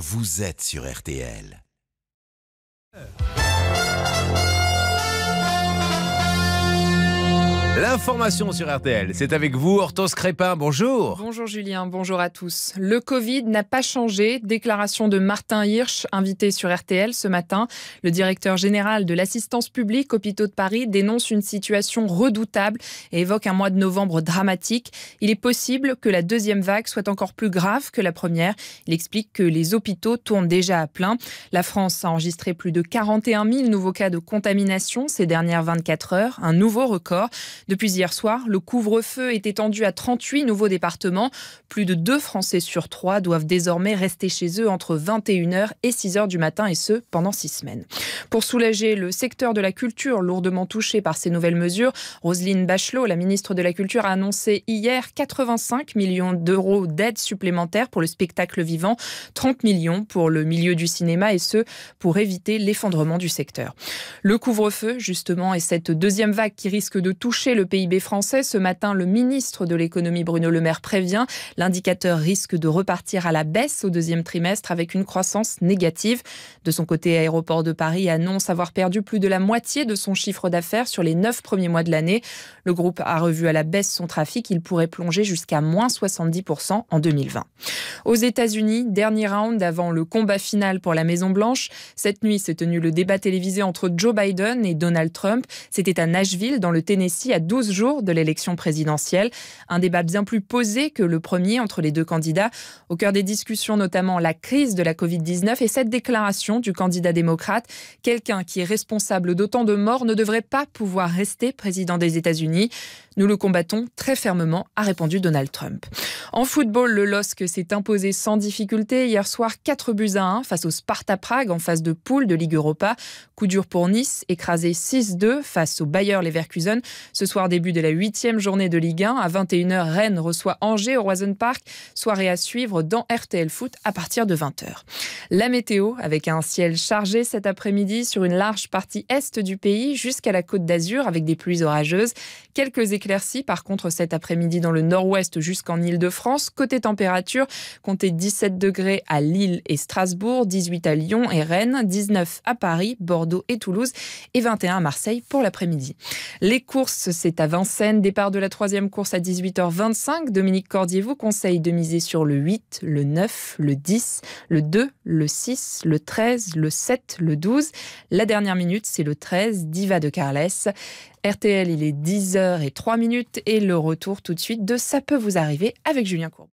Vous êtes sur RTL. L'information sur RTL, c'est avec vous Hortense Crépin, bonjour. Bonjour Julien, bonjour à tous. Le Covid n'a pas changé, déclaration de Martin Hirsch, invité sur RTL ce matin. Le directeur général de l'assistance publique Hôpitaux de Paris dénonce une situation redoutable et évoque un mois de novembre dramatique. Il est possible que la deuxième vague soit encore plus grave que la première. Il explique que les hôpitaux tournent déjà à plein. La France a enregistré plus de 41 000 nouveaux cas de contamination ces dernières 24 heures, un nouveau record. Depuis hier soir, le couvre-feu est étendu à 38 nouveaux départements. Plus de deux Français sur trois doivent désormais rester chez eux entre 21h et 6h du matin, et ce, pendant 6 semaines. Pour soulager le secteur de la culture, lourdement touché par ces nouvelles mesures, Roselyne Bachelot, la ministre de la Culture, a annoncé hier 85 millions d'euros d'aide supplémentaire pour le spectacle vivant, 30 millions pour le milieu du cinéma, et ce, pour éviter l'effondrement du secteur. Le couvre-feu, justement, et cette deuxième vague qui risque de toucher le PIB français. Ce matin, le ministre de l'économie Bruno Le Maire prévient, l'indicateur risque de repartir à la baisse au deuxième trimestre avec une croissance négative. De son côté, Aéroport de Paris annonce avoir perdu plus de la moitié de son chiffre d'affaires sur les neuf premiers mois de l'année. Le groupe a revu à la baisse son trafic. Il pourrait plonger jusqu'à moins 70% en 2020. Aux États-Unis, dernier round avant le combat final pour la Maison-Blanche. Cette nuit s'est tenu le débat télévisé entre Joe Biden et Donald Trump. C'était à Nashville, dans le Tennessee, à 12 jours de l'élection présidentielle. Un débat bien plus posé que le premier entre les deux candidats. Au cœur des discussions, notamment la crise de la Covid-19 et cette déclaration du candidat démocrate. Quelqu'un qui est responsable d'autant de morts ne devrait pas pouvoir rester président des États-Unis. Nous le combattons très fermement, a répondu Donald Trump. En football, le LOSC s'est imposé sans difficulté hier soir 4 buts à 1 face au Sparta Prague en phase de poule de Ligue Europa. Coup dur pour Nice, écrasé 6-2 face au Bayer Leverkusen. Ce soir, début de la huitième journée de Ligue 1. À 21h, Rennes reçoit Angers au Roison Park. Soirée à suivre dans RTL Foot à partir de 20h. La météo, avec un ciel chargé cet après-midi sur une large partie est du pays jusqu'à la côte d'Azur avec des pluies orageuses. Quelques éclaircies par contre cet après-midi dans le nord-ouest jusqu'en ile de france Côté température, comptez 17 degrés à Lille et Strasbourg, 18 à Lyon et Rennes, 19 à Paris, Bordeaux et Toulouse et 21 à Marseille pour l'après-midi. Les courses, c'est c'est à Vincennes. Départ de la troisième course à 18h25. Dominique Cordier vous conseille de miser sur le 8, le 9, le 10, le 2, le 6, le 13, le 7, le 12. La dernière minute, c'est le 13, Diva de Carles. RTL, il est 10h et minutes et le retour tout de suite de Ça peut vous arriver avec Julien Courbet.